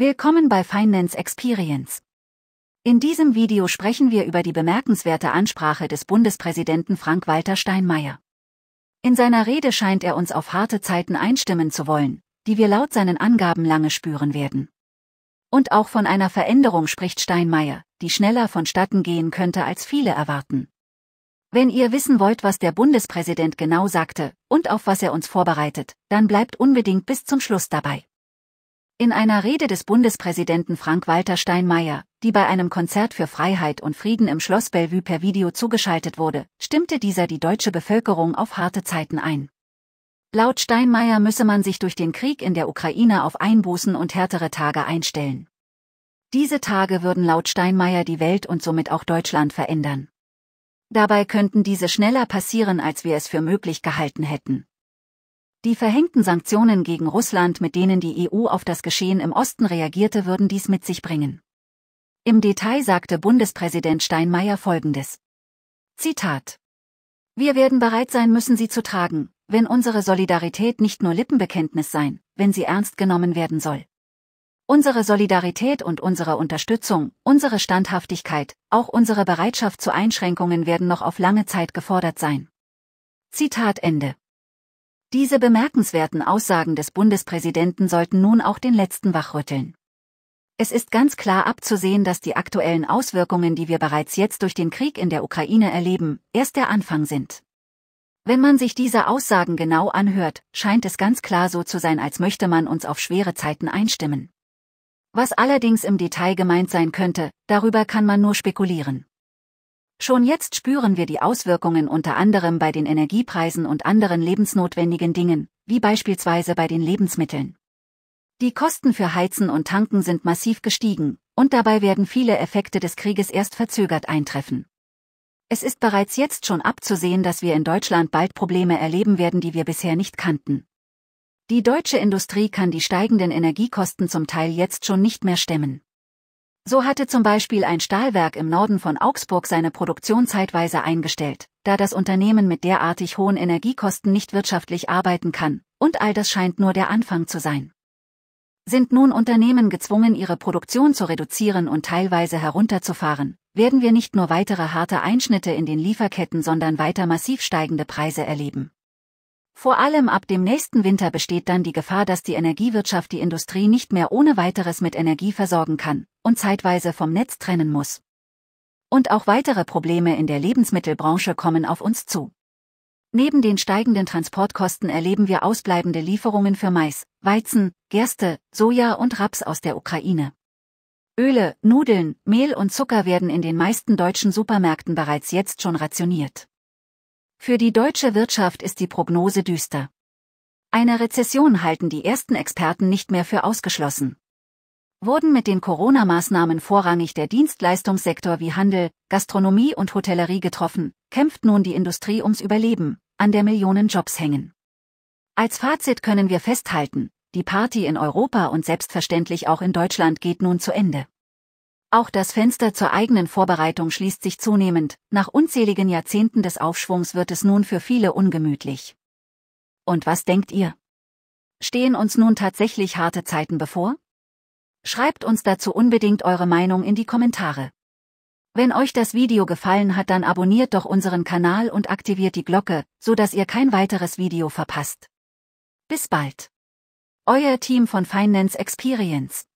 Willkommen bei Finance Experience. In diesem Video sprechen wir über die bemerkenswerte Ansprache des Bundespräsidenten Frank-Walter Steinmeier. In seiner Rede scheint er uns auf harte Zeiten einstimmen zu wollen, die wir laut seinen Angaben lange spüren werden. Und auch von einer Veränderung spricht Steinmeier, die schneller vonstatten gehen könnte, als viele erwarten. Wenn ihr wissen wollt, was der Bundespräsident genau sagte und auf was er uns vorbereitet, dann bleibt unbedingt bis zum Schluss dabei. In einer Rede des Bundespräsidenten Frank-Walter Steinmeier, die bei einem Konzert für Freiheit und Frieden im Schloss Bellevue per Video zugeschaltet wurde, stimmte dieser die deutsche Bevölkerung auf harte Zeiten ein. Laut Steinmeier müsse man sich durch den Krieg in der Ukraine auf Einbußen und härtere Tage einstellen. Diese Tage würden laut Steinmeier die Welt und somit auch Deutschland verändern. Dabei könnten diese schneller passieren, als wir es für möglich gehalten hätten. Die verhängten Sanktionen gegen Russland, mit denen die EU auf das Geschehen im Osten reagierte, würden dies mit sich bringen. Im Detail sagte Bundespräsident Steinmeier Folgendes. Zitat. Wir werden bereit sein müssen, sie zu tragen, wenn unsere Solidarität nicht nur Lippenbekenntnis sein, wenn sie ernst genommen werden soll. Unsere Solidarität und unsere Unterstützung, unsere Standhaftigkeit, auch unsere Bereitschaft zu Einschränkungen werden noch auf lange Zeit gefordert sein. Zitat Ende. Diese bemerkenswerten Aussagen des Bundespräsidenten sollten nun auch den letzten wachrütteln. Es ist ganz klar abzusehen, dass die aktuellen Auswirkungen, die wir bereits jetzt durch den Krieg in der Ukraine erleben, erst der Anfang sind. Wenn man sich diese Aussagen genau anhört, scheint es ganz klar so zu sein, als möchte man uns auf schwere Zeiten einstimmen. Was allerdings im Detail gemeint sein könnte, darüber kann man nur spekulieren. Schon jetzt spüren wir die Auswirkungen unter anderem bei den Energiepreisen und anderen lebensnotwendigen Dingen, wie beispielsweise bei den Lebensmitteln. Die Kosten für Heizen und Tanken sind massiv gestiegen, und dabei werden viele Effekte des Krieges erst verzögert eintreffen. Es ist bereits jetzt schon abzusehen, dass wir in Deutschland bald Probleme erleben werden, die wir bisher nicht kannten. Die deutsche Industrie kann die steigenden Energiekosten zum Teil jetzt schon nicht mehr stemmen. So hatte zum Beispiel ein Stahlwerk im Norden von Augsburg seine Produktion zeitweise eingestellt, da das Unternehmen mit derartig hohen Energiekosten nicht wirtschaftlich arbeiten kann, und all das scheint nur der Anfang zu sein. Sind nun Unternehmen gezwungen, ihre Produktion zu reduzieren und teilweise herunterzufahren, werden wir nicht nur weitere harte Einschnitte in den Lieferketten, sondern weiter massiv steigende Preise erleben. Vor allem ab dem nächsten Winter besteht dann die Gefahr, dass die Energiewirtschaft die Industrie nicht mehr ohne weiteres mit Energie versorgen kann und zeitweise vom Netz trennen muss. Und auch weitere Probleme in der Lebensmittelbranche kommen auf uns zu. Neben den steigenden Transportkosten erleben wir ausbleibende Lieferungen für Mais, Weizen, Gerste, Soja und Raps aus der Ukraine. Öle, Nudeln, Mehl und Zucker werden in den meisten deutschen Supermärkten bereits jetzt schon rationiert. Für die deutsche Wirtschaft ist die Prognose düster. Eine Rezession halten die ersten Experten nicht mehr für ausgeschlossen. Wurden mit den Corona-Maßnahmen vorrangig der Dienstleistungssektor wie Handel, Gastronomie und Hotellerie getroffen, kämpft nun die Industrie ums Überleben, an der Millionen Jobs hängen. Als Fazit können wir festhalten, die Party in Europa und selbstverständlich auch in Deutschland geht nun zu Ende. Auch das Fenster zur eigenen Vorbereitung schließt sich zunehmend, nach unzähligen Jahrzehnten des Aufschwungs wird es nun für viele ungemütlich. Und was denkt ihr? Stehen uns nun tatsächlich harte Zeiten bevor? Schreibt uns dazu unbedingt eure Meinung in die Kommentare. Wenn euch das Video gefallen hat, dann abonniert doch unseren Kanal und aktiviert die Glocke, so dass ihr kein weiteres Video verpasst. Bis bald. Euer Team von Finance Experience.